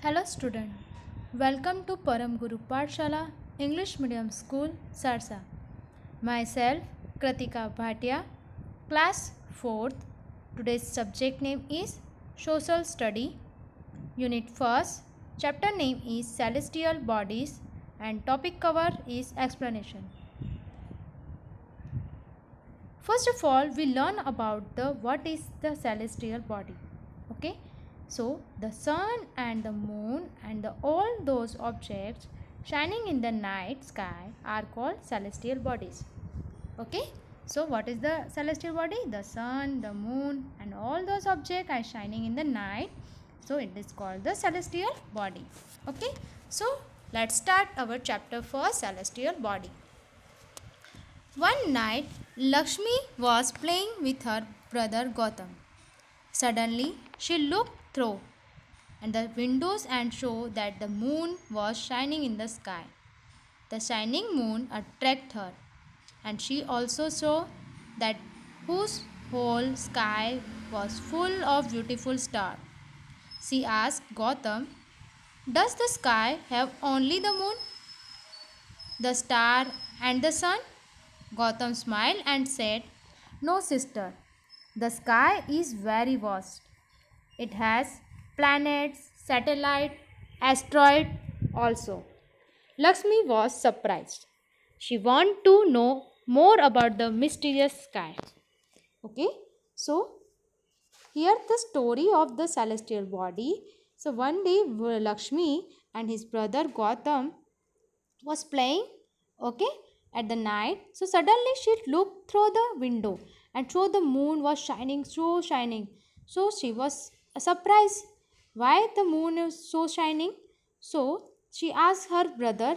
Hello student, welcome to Param Guru Parshala English Medium School Sarsa. Myself Kratika Bhatia, class 4th. Today's subject name is Social Study. Unit 1st, chapter name is Celestial Bodies and topic cover is explanation. First of all, we learn about the what is the celestial body. Okay, so the sun and the moon and the, all those objects shining in the night sky are called celestial bodies. Okay. So what is the celestial body? The sun, the moon and all those objects are shining in the night. So it is called the celestial body. Okay. So let's start our chapter for celestial body. One night Lakshmi was playing with her brother Gautam. Suddenly she looked Throw, and the windows and show that the moon was shining in the sky. The shining moon attracted her and she also saw that whose whole sky was full of beautiful stars. She asked Gotham, Does the sky have only the moon, the star and the sun? Gotham smiled and said, No sister, the sky is very vast it has planets, satellite, asteroid also. Lakshmi was surprised. She wanted to know more about the mysterious sky. Okay, so here the story of the celestial body. So one day Lakshmi and his brother Gautam was playing okay at the night. So suddenly she looked through the window and through the moon was shining so shining. So she was a surprise. Why the moon is so shining? So she asked her brother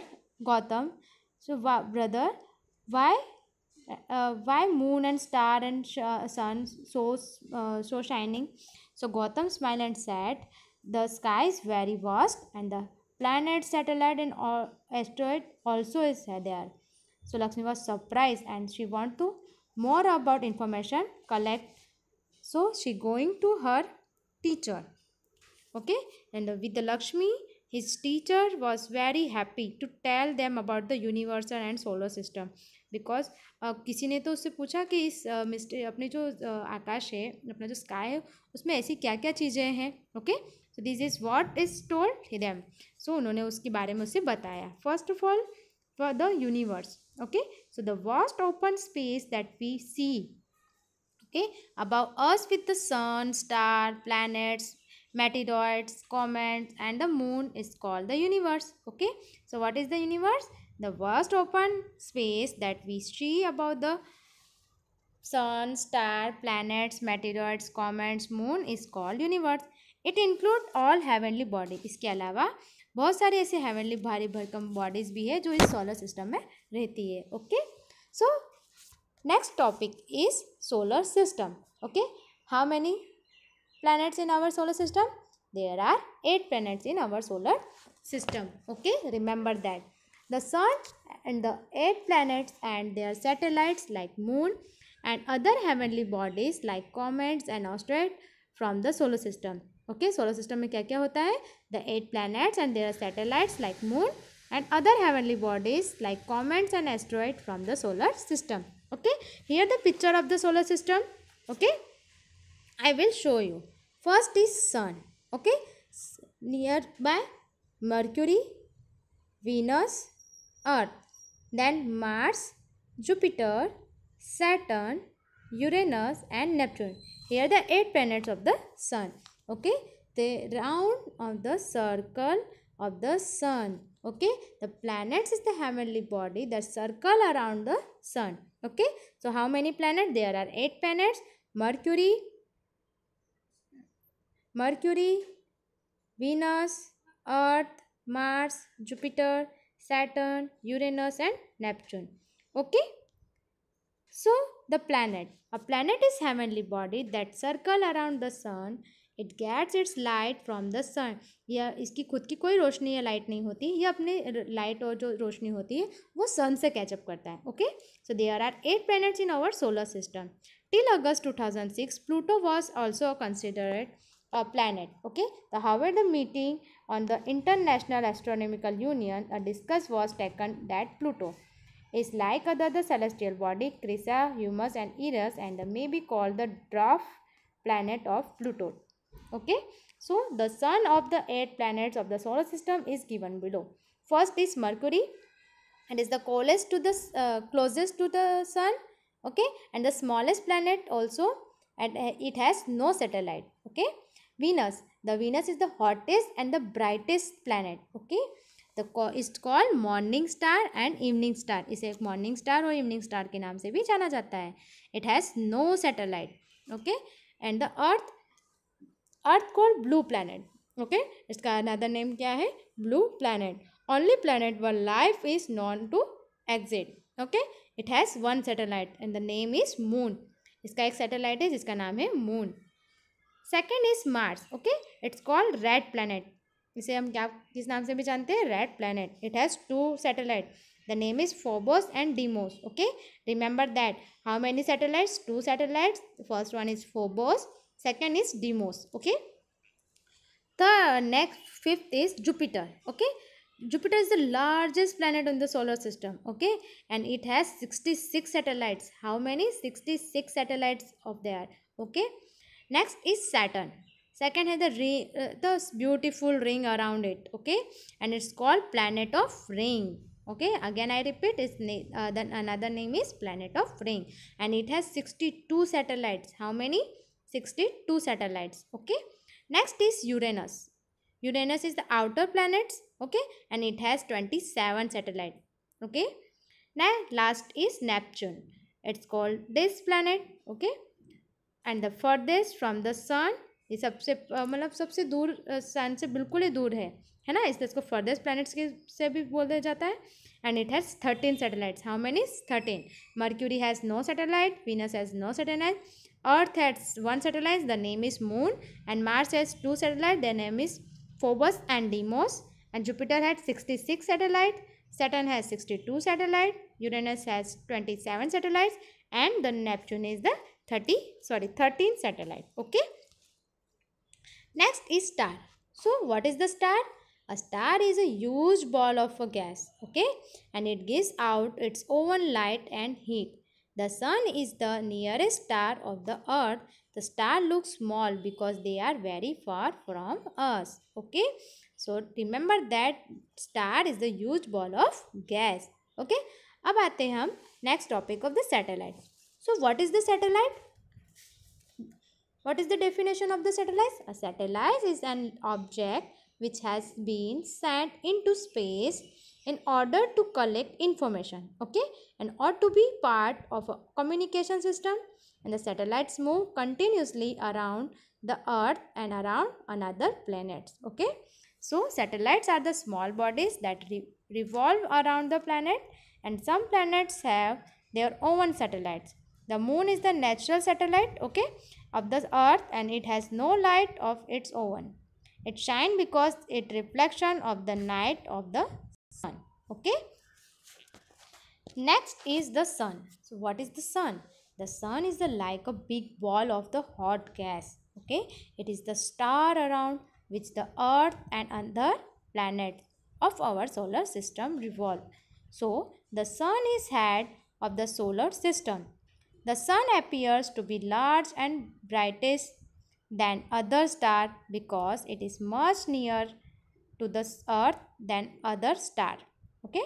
Gotham. So brother, why, uh, why moon and star and uh, sun so uh, so shining? So Gotham smiled and said, the sky is very vast and the planet, satellite and asteroid also is there. So Lakshmi was surprised and she want to more about information collect. So she going to her teacher okay and with the lakshmi his teacher was very happy to tell them about the universal and solar system because uh, किसी ने तो उससे पूछा कि इस uh, अपने जो uh, आकाश है अपना जो स्काई है उसमें ऐसी क्या क्या चीज़ें हैं okay so this is what is told them so उन्होंने उसके बारे में उसे बताया first of all for the universe okay so the vast open space that we see okay above us with the sun star planets meteoroids comets and the moon is called the universe okay so what is the universe the vast open space that we see above the sun star planets meteoroids comets moon is called universe it include all heavenly body इसके अलावा बहुत सारी ऐसी heavenly भारी भरकम bodies भी है जो इस सोलर सिस्टम में रहती है okay so Next topic is solar system. Okay. How many planets in our solar system? There are 8 planets in our solar system. Okay. Remember that. The sun and the 8 planets and their satellites like moon and other heavenly bodies like comets and asteroids from the solar system. solar system system kya kya hota hai? The eight planets and their satellites like moon and other heavenly bodies like comets and asteroid from the solar system okay here the picture of the solar system okay i will show you first is sun okay near by mercury venus earth then mars jupiter saturn uranus and neptune here the eight planets of the sun okay the round of the circle of the sun okay the planets is the heavenly body that circle around the sun okay so how many planets there are eight planets mercury mercury venus earth mars jupiter saturn uranus and neptune okay so the planet a planet is heavenly body that circle around the sun it gets its light from the sun या इसकी खुद की कोई रोशनी या light नहीं होती या अपने लाइट और जो रोशनी होती है वो सन से कैचअप करता है okay so they are are eight planets in our solar system till August two thousand six Pluto was also considered a planet okay the the meeting on the International Astronomical Union discuss was taken that Pluto is like other the celestial body Ceres Haumea and Eris and the may be call the dwarf planet of Pluto okay so the sun of the eight planets of the solar system is given below first is mercury and is the closest to the uh, closest to the sun okay and the smallest planet also and it has no satellite okay venus the venus is the hottest and the brightest planet okay the it's called morning star and evening star इसे morning star और evening star के नाम से भी जाना जाता है it has no satellite okay and the earth earth call blue planet okay इसका अनदर नेम क्या है blue planet only planet where life is known to exist okay it has one satellite and the name is moon इसका एक satellite है जिसका नाम है moon second is Mars okay it's called red planet इसे हम क्या किस नाम से भी जानते हैं red planet it has two satellite the name is Phobos and Deimos okay remember that how many satellites two satellites first one is Phobos second is Deimos okay the next fifth is Jupiter okay Jupiter is the largest planet in the solar system okay and it has 66 satellites how many 66 satellites of there okay next is Saturn second has the ring uh, the beautiful ring around it okay and it's called planet of ring okay again i repeat its name uh, then another name is planet of ring and it has 62 satellites how many sixty two satellites okay next is Uranus Uranus is the outer planets okay and it has twenty seven satellite okay ने last is Neptune it's called this planet okay and the farthest from the sun ये सबसे मतलब सबसे दूर सन से बिल्कुल ही दूर है है ना इसलिए इसको फर्देस्ट प्लैनेट्स के से भी बोल दिया जाता है and it has thirteen satellites how many thirteen Mercury has no satellite Venus has no satellite Earth has one satellite, the name is Moon. And Mars has two satellites, their name is Phobos and Deimos. And Jupiter had 66 satellites. Saturn has 62 satellites. Uranus has 27 satellites. And the Neptune is the 30, sorry, 13 satellite. Okay. Next is star. So, what is the star? A star is a huge ball of a gas, okay? And it gives out its own light and heat. The sun is the nearest star of the earth. The star looks small because they are very far from us. Okay. So remember that star is the huge ball of gas. Okay. अब आते हैं हम next topic of the satellite so what is the satellite what is the definition satellite? The satellite a satellite which has been sent into space in order to collect information okay and ought to be part of a communication system and the satellites move continuously around the earth and around another planets okay so satellites are the small bodies that re revolve around the planet and some planets have their own satellites the moon is the natural satellite okay of the earth and it has no light of its own it shine because it reflection of the night of the sun okay next is the sun so what is the sun the sun is the like a big ball of the hot gas okay it is the star around which the earth and other planets of our solar system revolve so the sun is head of the solar system the sun appears to be large and brightest than other star because it is much nearer to the earth than other star okay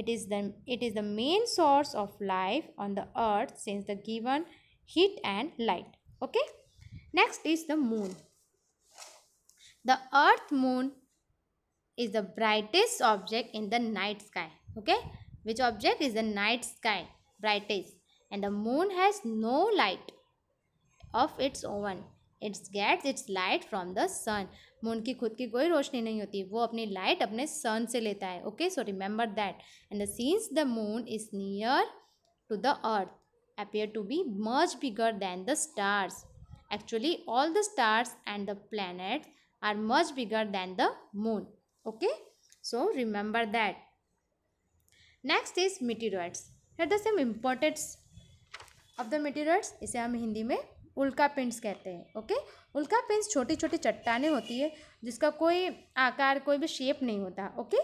it is the it is the main source of life on the earth since the given heat and light okay next is the moon the earth moon is the brightest object in the night sky okay which object is the night sky brightest and the moon has no light of its own it gets its light from the sun वो उनकी खुद की कोई रोशनी नहीं होती वो अपनी light अपने सन से लेता है okay so remember that and since the moon is near to the earth appear to be much bigger than the stars actually all the stars and the planet are much bigger than the moon okay so remember that next is meteoroids hate the same importance of the meteoroids इसे हम हिंदी में उल्का पिंड्स कहते हैं okay उल्का पिंड्स छोटी छोटी चट्टाने होती है जिसका कोई आकार कोई भी शेप नहीं होता ओके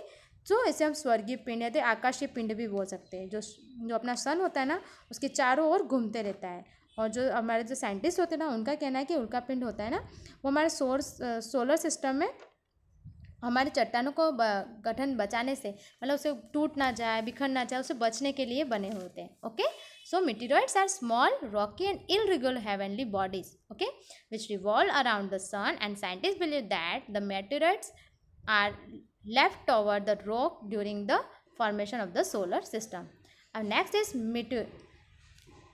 तो इसे हम स्वर्गीय पिंड या तो आकाशीय पिंड भी बोल सकते हैं जो जो अपना सन होता है ना उसके चारों ओर घूमते रहता है और जो हमारे जो साइंटिस्ट होते हैं ना उनका कहना है कि उल्का पिंड होता है ना वो हमारे सोर्स सोलर सिस्टम में हमारे चट्टानों को गठन बचाने से मतलब उसे टूट ना जाए बिखर ना जाए उसे बचने के लिए बने होते हैं okay so meteoroids are small rocky and irregular heavenly bodies okay which revolve around the sun and scientist believe that the meteoroids are left over the rock during the formation of the solar system अब next is मिट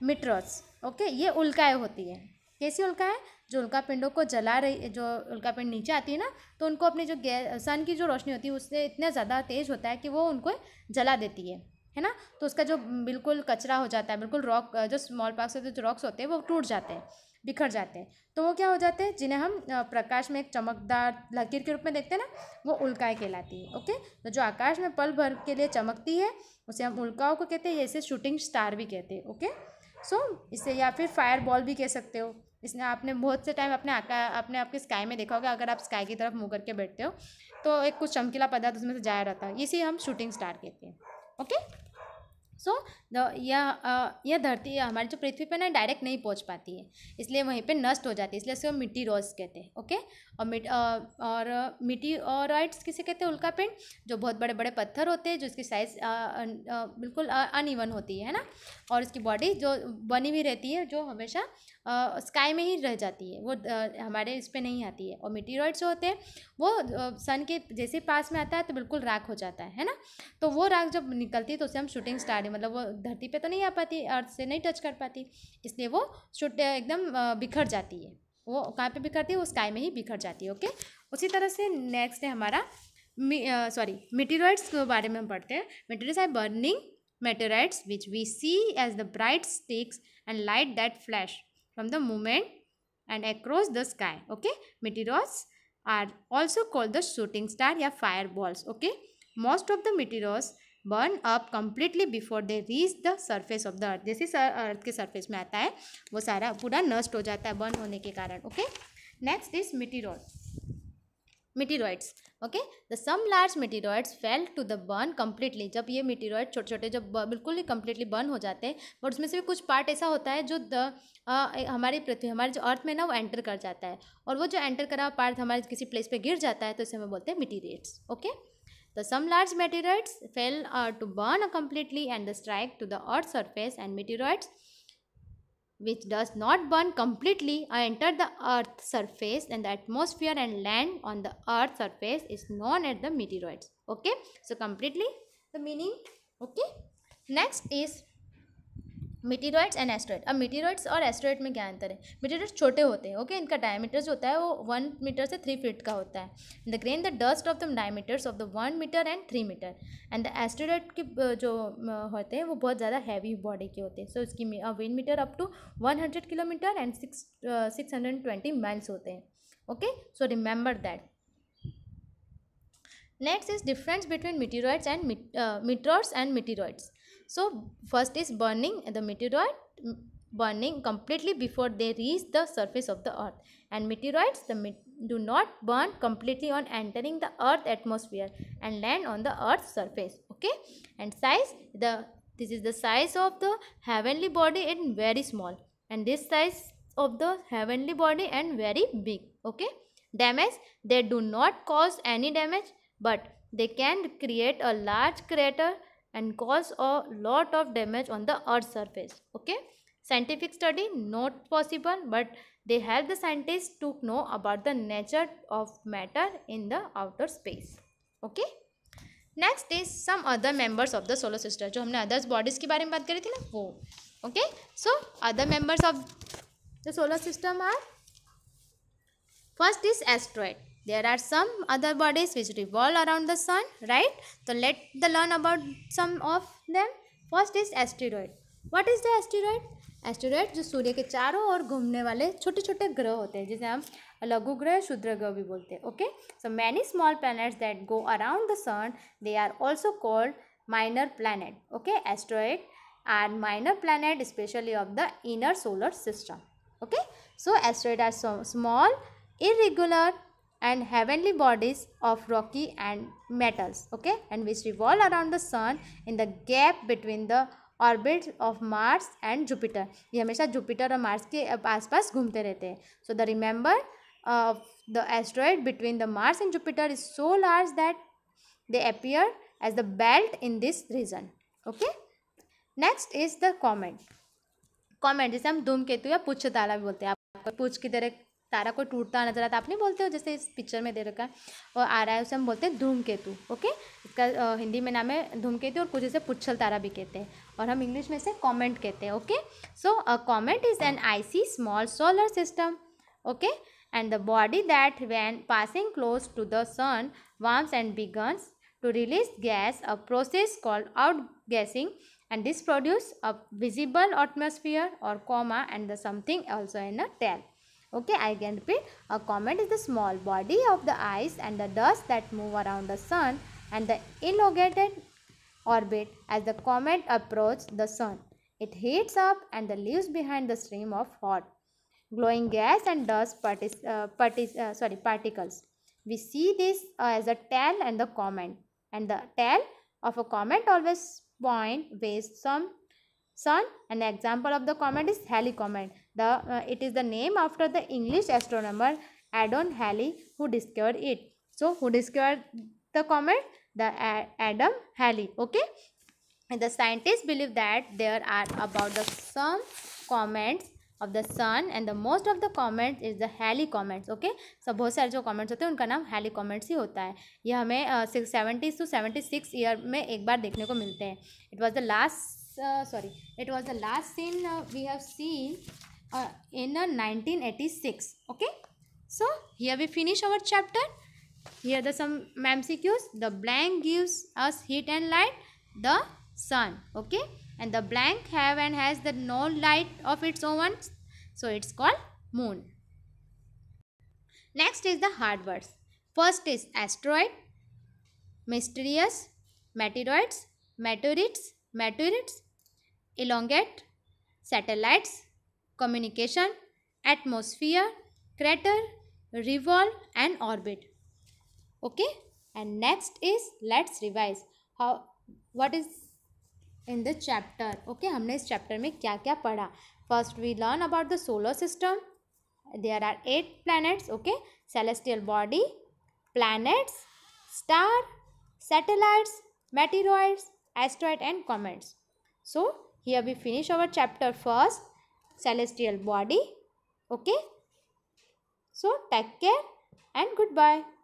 meteors okay ये उल्काएँ होती है कैसी उल्काएँ जो उल्का पिंडों को जला रही जो उल्का पिंड नीचे आती है ना तो उनको अपनी जो गैस सन की जो रोशनी होती है उससे इतना ज़्यादा तेज़ होता है कि वो उनको जला देती है है ना तो उसका जो बिल्कुल कचरा हो जाता है बिल्कुल रॉक जो स्मॉल पार्क से जो रॉक्स होते हैं वो टूट जाते हैं बिखर जाते हैं तो वो क्या हो जाते हैं जिन्हें हम प्रकाश में एक चमकदार लकीर के रूप में देखते हैं ना वो उल्काएँ कहलाती है ओके तो जो आकाश में पल भर के लिए चमकती है उसे हम उल्काओं को कहते हैं जैसे शूटिंग स्टार भी कहते हैं ओके सो so, इसे या फिर फायर बॉल भी कह सकते हो इसने आपने बहुत से टाइम अपने आका अपने आपके स्काई में देखा होगा अगर आप स्काई की तरफ मुँह करके बैठते हो तो एक कुछ चमकीला पदार्थ उसमें से जाया रहता है इसी हम शूटिंग स्टार कहते हैं ओके सो so, यह यह धरती हमारी जो पृथ्वी पर ना डायरेक्ट नहीं पहुंच पाती है इसलिए वहीं पे नष्ट हो जाती है इसलिए वो मिट्टी रोज कहते हैं ओके और मिट आ, और मिट्टी और राइट्स किसे कहते हैं उल्का पिंड जो बहुत बड़े बड़े पत्थर होते हैं जो इसकी साइज बिल्कुल अनइवन होती है ना और इसकी बॉडी जो बनी हुई रहती है जो हमेशा स्काई में ही रह जाती है वो आ, हमारे इस पर नहीं आती है और मिटीरॉयड्स जो होते हैं वो सन के जैसे पास में आता है तो बिल्कुल राख हो जाता है है ना तो वो राख जब निकलती है तो उसे हम शूटिंग स्टार मतलब वो धरती पे तो नहीं आ पाती अर्थ से नहीं टच कर पाती इसलिए वो शूट एकदम बिखर जाती है वो कहाँ पर बिखरती है वो स्काई में ही बिखर जाती है ओके उसी तरह से नेक्स्ट है हमारा सॉरी मिटीरॉयड्स के बारे में हम पढ़ते हैं meteors I burning meteoroids which we see as the bright sticks and light that flash from the moment and across the sky. Okay. Meteors are also called the shooting star or fireballs. Okay. Most of the meteors burn up completely before they reach the surface of the earth जैसे earth के surface में आता है वो सारा पूरा नष्ट हो जाता है बर्न होने के कारण okay next is meteor meteoroids okay the some large meteoroids fail to the burn completely जब ये मिटीरॉयड छोटे छोटे जब बिल्कुल ही कम्प्लीटली बर्न हो जाते हैं बट उसमें से भी कुछ पार्ट ऐसा होता है जो द हमारी पृथ्वी हमारे जो अर्थ में ना वो एंटर कर जाता है और वो जो एंटर करा हुआ पार्ट हमारे किसी प्लेस पे गिर जाता है तो इसे हमें बोलते हैं meteoroids okay the some large meteorites fail to burn completely and the strike to the earth surface and meteoroids which does not burn completely I enter the earth's surface and the atmosphere and land on the earth's surface is known as the meteoroids okay so completely the meaning okay next is meteoroids and asteroid अब meteoroids और asteroid में क्या अंतर है मिटीरॉइड्स छोटे होते हैं okay इनका डायमीटर जो होता है वो वन मीटर से थ्री फीट का होता है the grain the dust of the diameters of the one metre and three metre and the asteroid के जो होते हैं वो बहुत ज़्यादा हैवी बॉडी के होते हैं सो so, इसकी one metre up to one hundred kilometre and six six hundred twenty miles होते हैं okay so remember that next is difference between meteoroids and meteors and meteoroids So first is burning the meteorite mm, burning completely before they reach the surface of the earth and meteorites the, do not burn completely on entering the earth atmosphere and land on the earth's surface okay and size the this is the size of the heavenly body and very small and this size of the heavenly body and very big okay damage they do not cause any damage but they can create a large crater and cause a lot of damage on the earth's surface okay scientific study not possible but they help the scientists to know about the nature of matter in the outer space okay next is some other members of the solar system जो हमने others bodies के बारे में बात करी थी ना वो okay so other members of the solar system are first is asteroid there are some other bodies which revolve around the sun right so let the learn about some of them first is asteroid what is the asteroid asteroid जो सूर्य के चारों ओर घूमने वाले छोटे छोटे ग्रह होते हैं जिसे हम लघु ग्रह शुद्र ग्रह भी बोलते हैं okay so many small planets that go around the sun they are also called minor planet okay asteroid are minor planet specially of the inner solar system okay so asteroid are small irregular and heavenly bodies of rocky and metals okay and which revolve around the sun in the gap between the orbit of Mars and Jupiter ये हमेशा Jupiter और Mars के आसपास घूमते रहते हैं so the remember of the asteroid between the Mars and Jupiter is so large that they appear as the belt in this region okay next is the comment comment जैसे हम धूम केतु या पुच्छ भी बोलते हैं आप पूछ की तरह तारा को टूटता नजर आता आप नहीं बोलते हो जैसे इस पिक्चर में दे रखा है और आ रहा है उसे हम बोलते हैं धूमकेतु ओके इसका हिंदी में नाम है धूमकेतु और कुछ इसे पुच्छल तारा भी कहते हैं और हम इंग्लिश में इसे कॉमेंट कहते हैं okay so a comment is an icy small solar system okay and the body that when passing close to the sun warms and begins to release gas a process called out gassing and this produce a visible atmosphere और coma and the something also in a tail okay i can repeat a comet is the small body of the ice and the dust that move around the sun and the elongated orbit as the comet approaches the sun it heats up and the leaves behind the stream of hot glowing gas and dust partic uh, partic uh, sorry, particles we see this uh, as a tail and the comet and the tail of a comet always point based some sun an example of the comet is halley comet the uh, it is the name after the english astronomer adon halley who discovered it so who discovered the comet the uh, adam halley okay and the scientists believe that there are about the some comets of the sun and the most of the comments is the Halley comments okay सब बहुत सारे जो comments होते हैं उनका नाम heli comments ही होता है ये हमें six seventies two seventy six year में एक बार देखने को मिलते हैं it was the last sorry it was the last seen we have seen Uh, in uh, 1986 okay so here we finish our chapter here the some MCQs the blank gives us heat and light the sun okay and the blank have and has the no light of its own so it's called moon next is the hard words first is asteroid mysterious meteoroids meteorites meteorites elongate satellites communication, atmosphere, crater, revolve and orbit. Okay. And next is let's revise. How, what is in the chapter? Okay. हमने इस chapter में क्या क्या पढ़ा First we learn about the solar system. There are eight planets. Okay. Celestial body, planets, star, satellites, meteoroids, asteroid and comets. So here we finish our chapter first celestial body okay so take care and goodbye